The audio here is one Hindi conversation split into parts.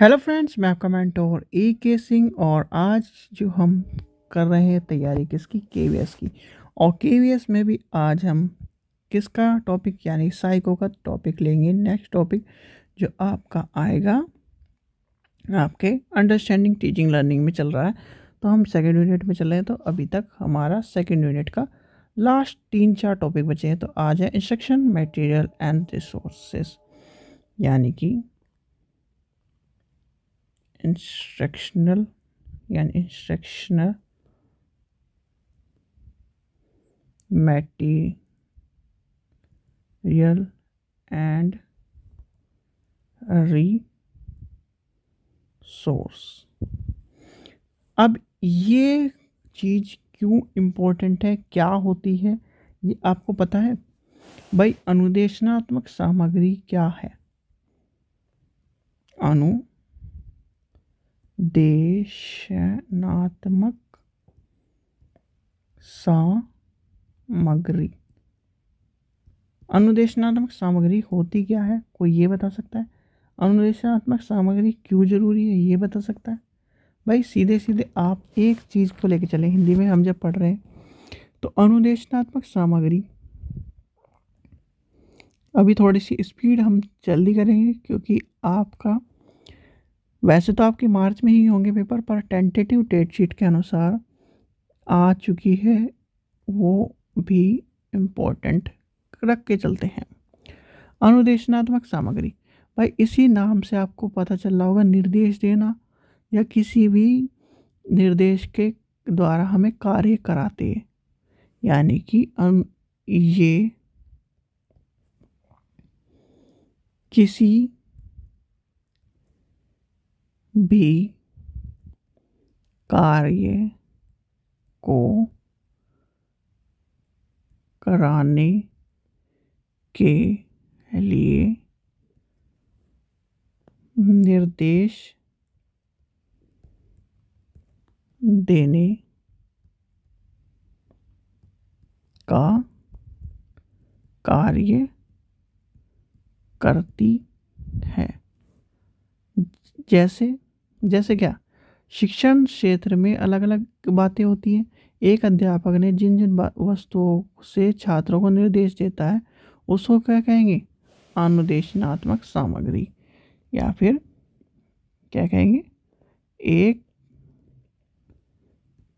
हेलो फ्रेंड्स मैं आपका मैंटोर ए के सिंह और आज जो हम कर रहे हैं तैयारी किसकी के की और के में भी आज हम किसका टॉपिक यानी साइको का टॉपिक लेंगे नेक्स्ट टॉपिक जो आपका आएगा आपके अंडरस्टैंडिंग टीचिंग लर्निंग में चल रहा है तो हम सेकेंड यूनिट में चल रहे हैं तो अभी तक हमारा सेकेंड यूनिट का लास्ट तीन चार टॉपिक बचे हैं तो आज है इंस्ट्रक्शन मटेरियल एंड रिसोर्सेस यानी कि इंस्ट्रक्शनल यानी इंस्ट्रक्शनल material and resource अब ये चीज़ क्यों इम्पोर्टेंट है क्या होती है ये आपको पता है भाई अनुदेशनात्मक सामग्री क्या है अनु देशनात्मक सामग्री अनुदेशनात्मक सामग्री होती क्या है कोई ये बता सकता है अनुदेशनात्मक सामग्री क्यों ज़रूरी है ये बता सकता है भाई सीधे सीधे आप एक चीज़ को लेकर चले हिंदी में हम जब पढ़ रहे हैं तो अनुदेशनात्मक सामग्री अभी थोड़ी सी स्पीड हम जल्दी करेंगे क्योंकि आपका वैसे तो आपके मार्च में ही होंगे पेपर पर टेंटेटिव डेट शीट के अनुसार आ चुकी है वो भी इम्पोर्टेंट रख के चलते हैं अनुदेशनात्मक सामग्री भाई इसी नाम से आपको पता चल रहा होगा निर्देश देना या किसी भी निर्देश के द्वारा हमें कार्य कराते यानी कि ये किसी भी कार्य को कराने के लिए निर्देश देने का कार्य करती है जैसे जैसे क्या शिक्षण क्षेत्र में अलग अलग बातें होती हैं एक अध्यापक ने जिन जिन वस्तुओं से छात्रों को निर्देश देता है उसको क्या कहेंगे अनुदेशनात्मक सामग्री या फिर क्या कहेंगे एक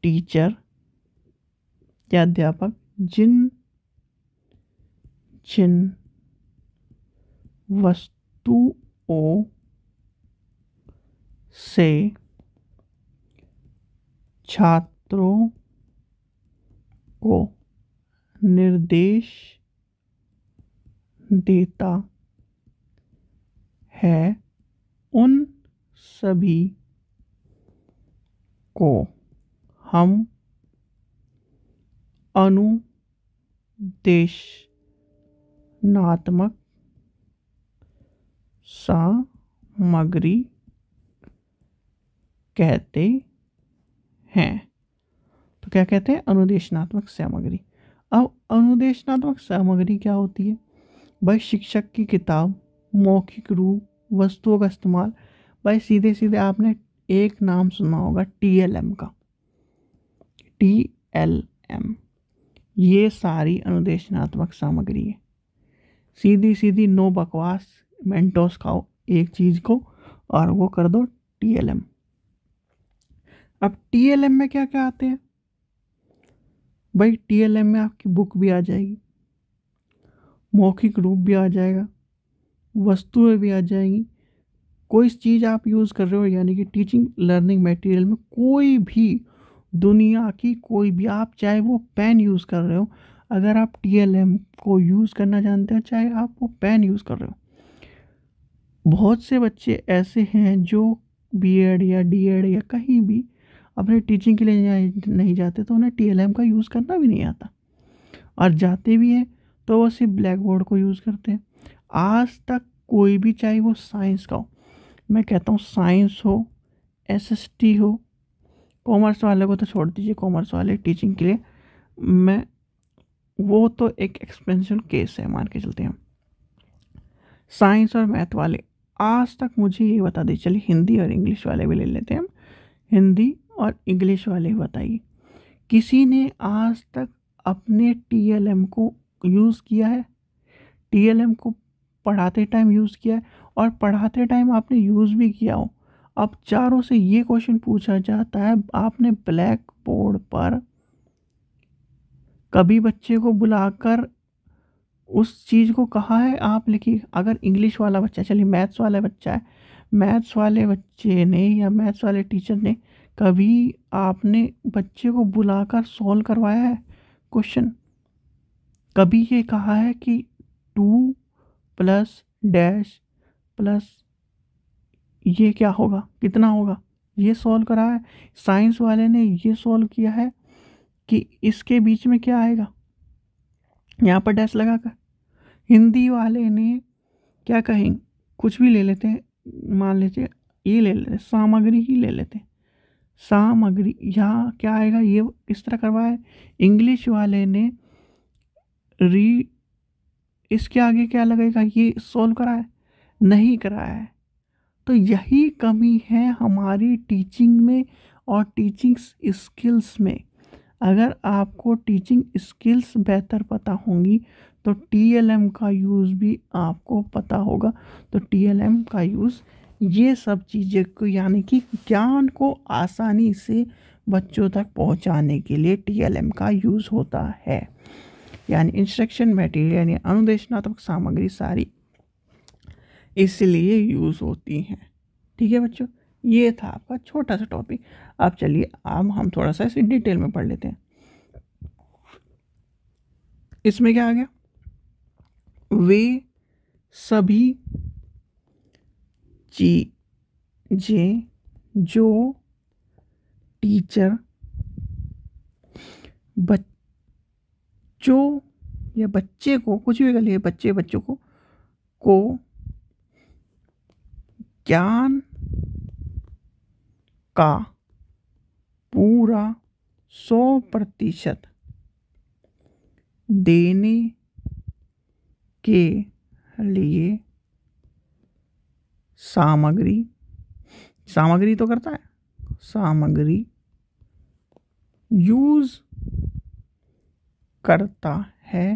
टीचर या अध्यापक जिन जिन वस्तुओं से छात्रों को निर्देश देता है उन सभी को हम अनुदेशनात्मक सामग्री कहते हैं तो क्या कहते हैं अनुदेशनात्मक सामग्री अब अनुदेशनात्मक सामग्री क्या होती है भाई शिक्षक की किताब मौखिक रूप वस्तुओं का इस्तेमाल भाई सीधे सीधे आपने एक नाम सुना होगा टी एल एम का टी एल एम ये सारी अनुदेशनात्मक सामग्री है सीधी सीधी नो बकवास मेंटोस खाओ एक चीज़ को और वो कर दो टी एल एम अब टी में क्या क्या आते हैं भाई टी में आपकी बुक भी आ जाएगी मौखिक रूप भी आ जाएगा वस्तुएं भी आ जाएंगी कोई चीज़ आप यूज़ कर रहे हो यानी कि टीचिंग लर्निंग मटेरियल में कोई भी दुनिया की कोई भी आप चाहे वो पेन यूज़ कर रहे हो अगर आप टी को यूज़ करना जानते हो चाहे आप वो पेन यूज़ कर रहे हो बहुत से बच्चे ऐसे हैं जो एड या एड या कहीं भी अपने टीचिंग के लिए नहीं जाते तो उन्हें टी का यूज़ करना भी नहीं आता और जाते भी हैं तो वह सिर्फ ब्लैक बोर्ड को यूज़ करते हैं आज तक कोई भी चाहे वो साइंस का हो मैं कहता हूँ साइंस हो एस हो कॉमर्स वाले को तो छोड़ दीजिए कॉमर्स वाले टीचिंग के लिए मैं वो तो एक एक्सपेंशन केस है मान के चलते हैं साइंस और मैथ वाले आज तक मुझे ये बता दी चलिए हिंदी और इंग्लिश वाले भी ले लेते हैं हम हिंदी और इंग्लिश वाले बताइए किसी ने आज तक अपने टी को यूज़ किया है टी को पढ़ाते टाइम यूज़ किया है और पढ़ाते टाइम आपने यूज़ भी किया हो अब चारों से ये क्वेश्चन पूछा जाता है आपने ब्लैक बोर्ड पर कभी बच्चे को बुलाकर उस चीज़ को कहा है आप लिखिए अगर इंग्लिश वाला बच्चा चलिए मैथ्स वाला बच्चा है मैथ्स वाले बच्चे ने या मैथ्स वाले टीचर ने कभी आपने बच्चे को बुलाकर सॉल्व करवाया है क्वेश्चन कभी ये कहा है कि टू प्लस डैश प्लस ये क्या होगा कितना होगा ये सॉल्व करा है साइंस वाले ने ये सॉल्व किया है कि इसके बीच में क्या आएगा यहाँ पर डैश लगाकर हिंदी वाले ने क्या कहेंगे कुछ भी ले लेते हैं मान लेते ये ले लेते सामग्री ही ले लेते सामग्री यहाँ क्या आएगा ये किस तरह करवाया है इंग्लिश वाले ने री इसके आगे क्या लगेगा ये सॉल्व कराया नहीं कराया है तो यही कमी है हमारी टीचिंग में और टीचिंग स्किल्स में अगर आपको टीचिंग स्किल्स बेहतर पता होंगी तो टीएलएम का यूज़ भी आपको पता होगा तो टीएलएम का यूज़ ये सब चीज़ें को यानी कि ज्ञान को आसानी से बच्चों तक पहुंचाने के लिए टीएलएम का यूज़ होता है यानी इंस्ट्रक्शन मटेरियल यानी अनुदेशनात्मक सामग्री सारी इसलिए यूज़ होती हैं ठीक है बच्चों ये था आपका छोटा सा टॉपिक अब चलिए अब हम थोड़ा सा इसे डिटेल में पढ़ लेते हैं इसमें क्या आ गया वे सभी चीज़ें जो टीचर बच्चों या बच्चे को कुछ भी कर लिए बच्चे बच्चों को को ज्ञान का पूरा सौ प्रतिशत देने के लिए सामग्री सामग्री तो करता है सामग्री यूज करता है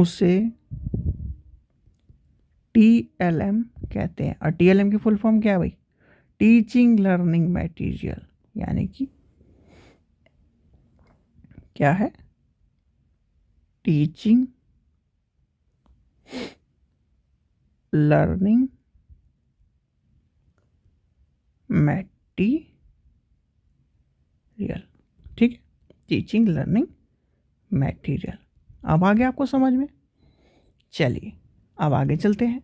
उसे टी एल एम कहते हैं और टी एल एम की फुल फॉर्म क्या है भाई टीचिंग लर्निंग मटेरियल यानी कि क्या है टीचिंग लर्निंग मैटीरियल ठीक है टीचिंग लर्निंग मैटीरियल अब आ गया आपको समझ में चलिए अब आगे चलते हैं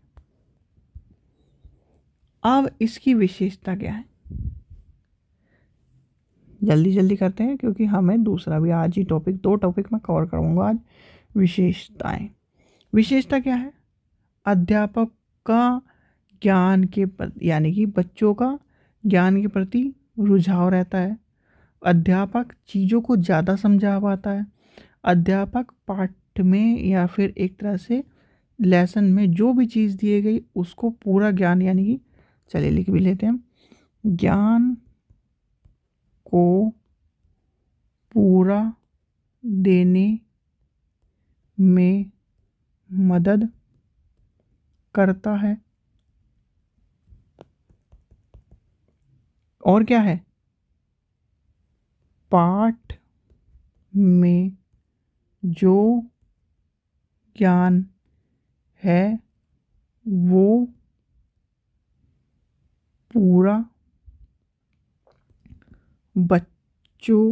अब इसकी विशेषता क्या है जल्दी जल्दी करते हैं क्योंकि हमें दूसरा भी आज ही टॉपिक दो टॉपिक मैं कवर करूंगा आज विशेषताएं विशेषता क्या है अध्यापक का ज्ञान के यानी कि बच्चों का ज्ञान के प्रति रुझाव रहता है अध्यापक चीज़ों को ज़्यादा समझा पाता है अध्यापक पाठ में या फिर एक तरह से लेसन में जो भी चीज़ दिए गई उसको पूरा ज्ञान यानी कि चले लिख भी लेते हैं ज्ञान को पूरा देने में मदद करता है और क्या है पाठ में जो ज्ञान है वो पूरा बच्चों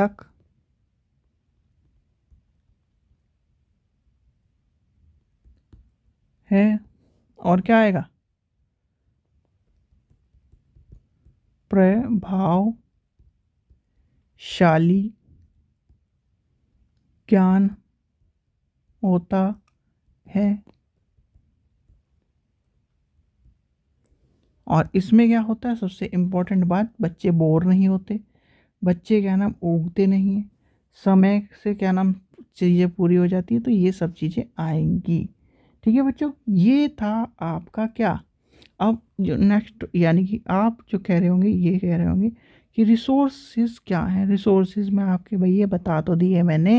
तक है और क्या आएगा प्रभावशाली ज्ञान होता है और इसमें क्या होता है सबसे इम्पोर्टेंट बात बच्चे बोर नहीं होते बच्चे क्या नाम उगते नहीं हैं समय से क्या नाम चीज़ें पूरी हो जाती है तो ये सब चीज़ें आएंगी ठीक है बच्चों ये था आपका क्या अब जो नेक्स्ट यानी कि आप जो कह रहे होंगे ये कह रहे होंगे कि रिसोर्सेज क्या हैं रिसोर्सेज में आपके भैया बता तो दिए मैंने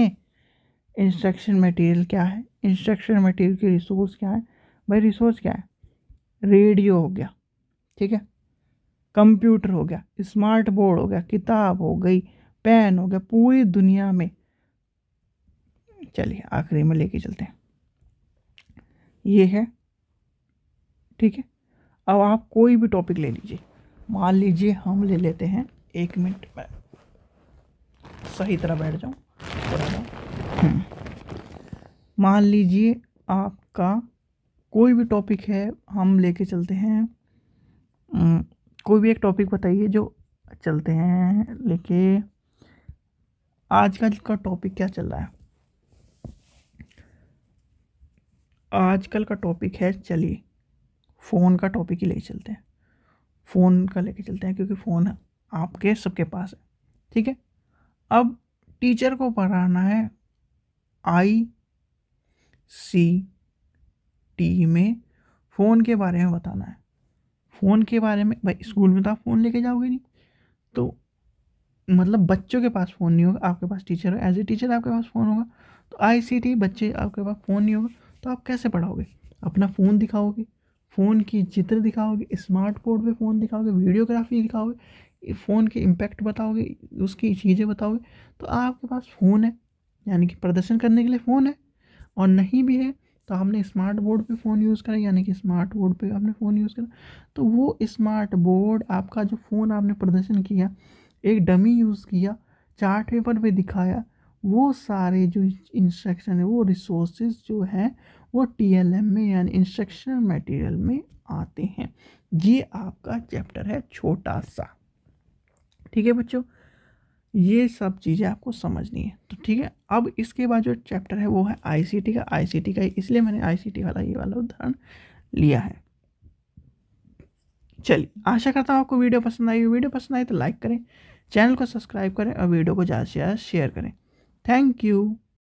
इंस्ट्रक्शन मटेरियल क्या है इंस्ट्रक्शन मटेरियल के रिसोर्स क्या है भाई रिसोर्स क्या है रेडियो हो गया ठीक है कंप्यूटर हो गया स्मार्ट बोर्ड हो गया किताब हो गई पेन हो गया पूरी दुनिया में चलिए आखिरी में लेके चलते हैं ये है ठीक है अब आप कोई भी टॉपिक ले लीजिए मान लीजिए हम ले लेते हैं एक मिनट में सही तरह बैठ जाऊँ हम्म। मान लीजिए आपका कोई भी टॉपिक है हम लेके चलते हैं हम्म, कोई भी एक टॉपिक बताइए जो चलते हैं लेके आज का टॉपिक क्या चल रहा है आजकल का टॉपिक है चलिए फ़ोन का टॉपिक ही ले चलते हैं फ़ोन का लेके चलते हैं क्योंकि फ़ोन आपके सबके पास है ठीक है अब टीचर को पढ़ाना है आई सी टी में फ़ोन के बारे में बताना है फ़ोन के बारे में भाई स्कूल में तो आप फ़ोन लेके जाओगे नहीं तो मतलब बच्चों के पास फ़ोन नहीं होगा आपके पास टीचर हो एज ए टीचर आपके पास फ़ोन होगा तो आई सी टी बच्चे आपके पास फ़ोन नहीं होगा तो आप कैसे पढ़ाओगे अपना फ़ोन दिखाओगे फ़ोन की चित्र दिखाओगे बोर्ड पे फ़ोन दिखाओगे वीडियोग्राफी दिखाओगे फ़ोन के इम्पैक्ट बताओगे उसकी चीज़ें बताओगे तो आपके पास फ़ोन है यानी कि प्रदर्शन करने के लिए फ़ोन है और नहीं भी है तो आपने स्मार्ट बोर्ड पे फ़ोन यूज़ करा यानी कि स्मार्ट बोर्ड पे आपने फ़ोन यूज़ करा तो वो स्मार्ट बोर्ड आपका जो फ़ोन आपने प्रदर्शन किया एक डमी यूज़ किया चार्ट पेपर पे दिखाया वो सारे जो इंस्ट्रक्शन है वो रिसोर्स जो है वो टीएलएम में यानी इंस्ट्रक्शनल मटेरियल में आते हैं ये आपका चैप्टर है छोटा सा ठीक है बच्चों ये सब चीज़ें आपको समझनी है तो ठीक है अब इसके बाद जो चैप्टर है वो है आईसीटी का आईसीटी का इसलिए मैंने आईसीटी वाला ये वाला उदाहरण लिया है चलिए आशा करता हूँ आपको वीडियो पसंद आई वीडियो पसंद आई तो लाइक करें चैनल को सब्सक्राइब करें और वीडियो को ज़्यादा से ज़्यादा शेयर करें Thank you.